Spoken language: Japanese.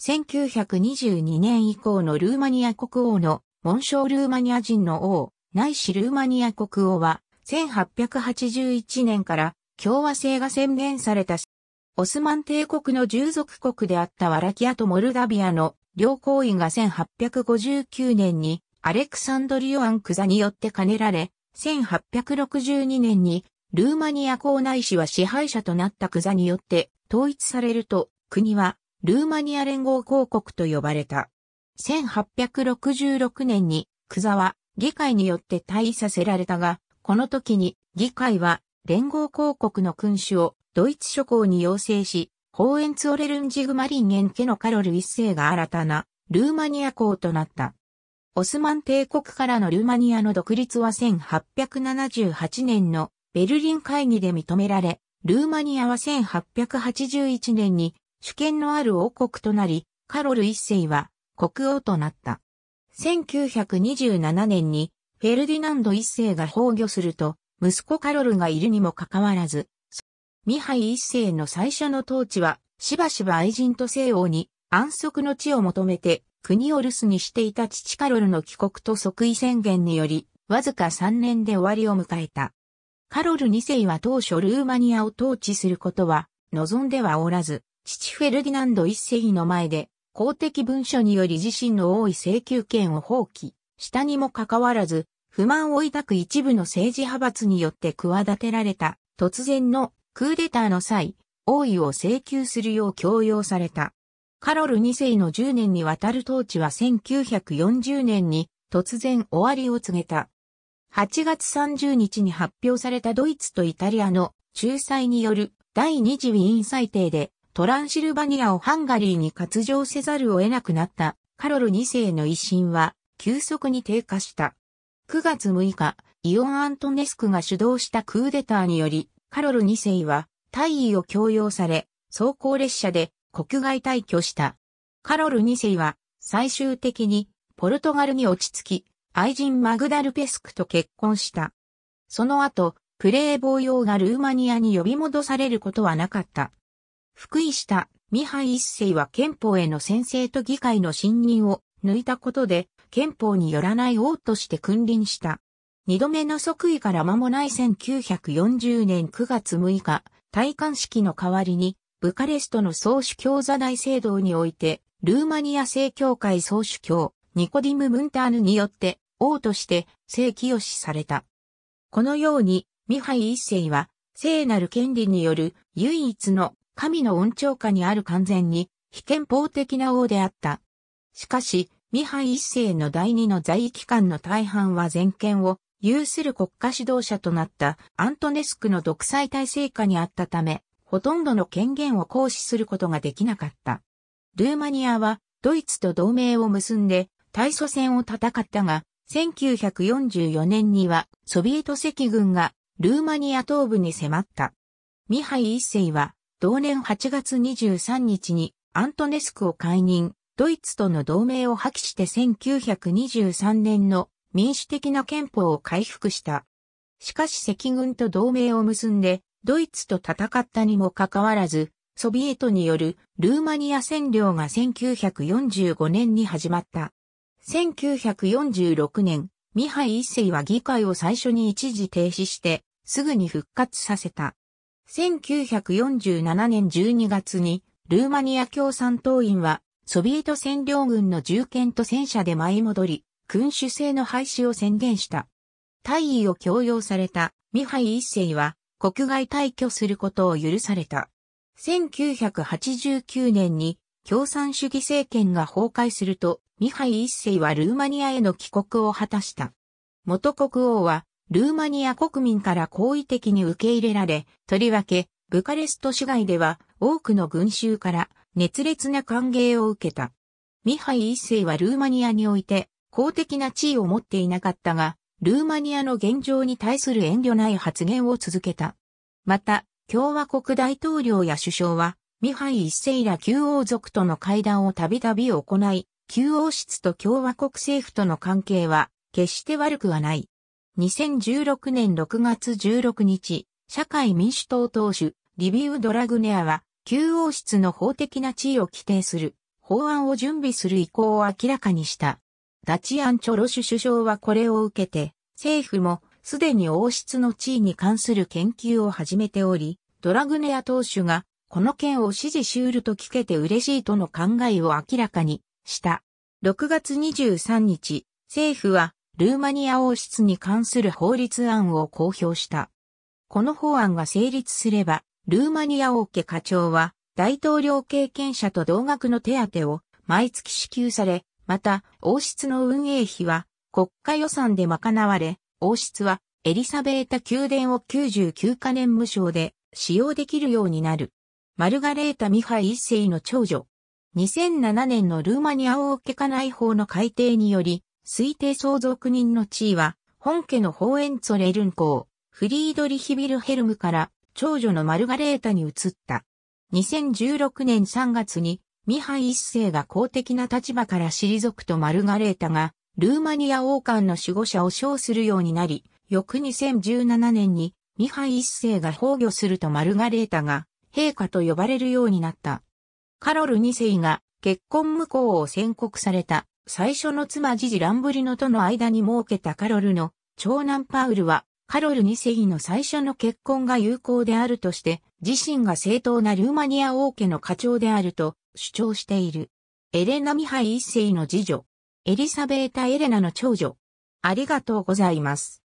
1922年以降のルーマニア国王の紋章ルーマニア人の王、ないしルーマニア国王は、1881年から共和制が宣言された。オスマン帝国の従属国であったワラキアとモルダビアの両行為が1859年にアレクサンドリオ・アンクザによって兼ねられ、1862年にルーマニア公内市は支配者となったクザによって統一されると、国はルーマニア連合公国と呼ばれた。1866年に、クザは議会によって退位させられたが、この時に議会は連合公国の君主をドイツ諸侯に要請し、ホーエンツオレルンジグマリンゲン家のカロル一世が新たなルーマニア公となった。オスマン帝国からのルーマニアの独立は1878年のベルリン会議で認められ、ルーマニアは1881年に主権のある王国となり、カロル一世は国王となった。1927年にフェルディナンド一世が崩御すると、息子カロルがいるにもかかわらず、ミハイ一世の最初の統治は、しばしば愛人と西欧に安息の地を求めて国を留守にしていた父カロルの帰国と即位宣言により、わずか3年で終わりを迎えた。カロル二世は当初ルーマニアを統治することは望んではおらず、父フェルディナンド一世の前で、公的文書により自身の多い請求権を放棄、したにもかかわらず、不満を抱く一部の政治派閥によって企てられた、突然のクーデターの際、王位を請求するよう強要された。カロル2世の10年にわたる統治は1940年に突然終わりを告げた。8月30日に発表されたドイツとイタリアの仲裁による第二次ウィーン裁定でトランシルバニアをハンガリーに割譲せざるを得なくなったカロル2世の威信は急速に低下した。9月6日、イオン・アントネスクが主導したクーデターにより、カロル2世は大尉を強要され、走行列車で国外退去した。カロル2世は最終的にポルトガルに落ち着き、愛人マグダルペスクと結婚した。その後、プレーボー用がルーマニアに呼び戻されることはなかった。福井した、ミハイ一世は憲法への先生と議会の信任を抜いたことで、憲法によらない王として君臨した。二度目の即位から間もない1940年9月6日、戴冠式の代わりに、ブカレストの総主教座大聖堂において、ルーマニア正教会総主教、ニコディム・ムンターヌによって、王として正しされた。このように、ミハイ一世は、聖なる権利による唯一の神の恩寵下にある完全に非憲法的な王であった。しかし、ミハイ一世の第二の在位期間の大半は全権を有する国家指導者となったアントネスクの独裁体制下にあったため、ほとんどの権限を行使することができなかった。ルーマニアはドイツと同盟を結んで大祖戦を戦ったが、1944年にはソビエト赤軍がルーマニア東部に迫った。ミハイ一世は同年8月23日にアントネスクを解任、ドイツとの同盟を破棄して1923年の民主的な憲法を回復した。しかし赤軍と同盟を結んで、ドイツと戦ったにもかかわらず、ソビエトによるルーマニア占領が1945年に始まった。1946年、ミハイ一世は議会を最初に一時停止して、すぐに復活させた。1947年12月に、ルーマニア共産党員は、ソビエト占領軍の銃剣と戦車で舞い戻り、君主制の廃止を宣言した。大尉を強要されたミハイ一世は国外退去することを許された。1989年に共産主義政権が崩壊するとミハイ一世はルーマニアへの帰国を果たした。元国王はルーマニア国民から好意的に受け入れられ、とりわけ、ブカレスト市街では多くの群衆から熱烈な歓迎を受けた。ミハイ一世はルーマニアにおいて公的な地位を持っていなかったが、ルーマニアの現状に対する遠慮ない発言を続けた。また、共和国大統領や首相は、ミハイ一世ら旧王族との会談をたびたび行い、旧王室と共和国政府との関係は決して悪くはない。2016年6月16日、社会民主党党首、リビウ・ドラグネアは、旧王室の法的な地位を規定する法案を準備する意向を明らかにした。ダチアン・チョロシュ首相はこれを受けて、政府もすでに王室の地位に関する研究を始めており、ドラグネア党首がこの件を支持しうると聞けて嬉しいとの考えを明らかにした。6月23日、政府はルーマニア王室に関する法律案を公表した。この法案が成立すれば、ルーマニア王家課長は大統領経験者と同額の手当を毎月支給され、また王室の運営費は国家予算で賄われ、王室はエリサベータ宮殿を99カ年無償で使用できるようになる。マルガレータ・ミハイ一世の長女。2007年のルーマニア王家家内法の改定により、推定相続人の地位は、本家のホーエンツォレルン公、フリードリヒビルヘルムから長女のマルガレータに移った。2016年3月に、ミハイ一世が公的な立場から退くとマルガレータが、ルーマニア王冠の守護者を称するようになり、翌2017年に、ミハイ一世が崩御するとマルガレータが、陛下と呼ばれるようになった。カロル二世が結婚無効を宣告された最初の妻ジジ・ランブリノとの間に設けたカロルの長男パウルは、カロル2世の最初の結婚が有効であるとして、自身が正当なルーマニア王家の課長であると主張している。エレナ・ミハイ1世の次女。エリサベータ・エレナの長女。ありがとうございます。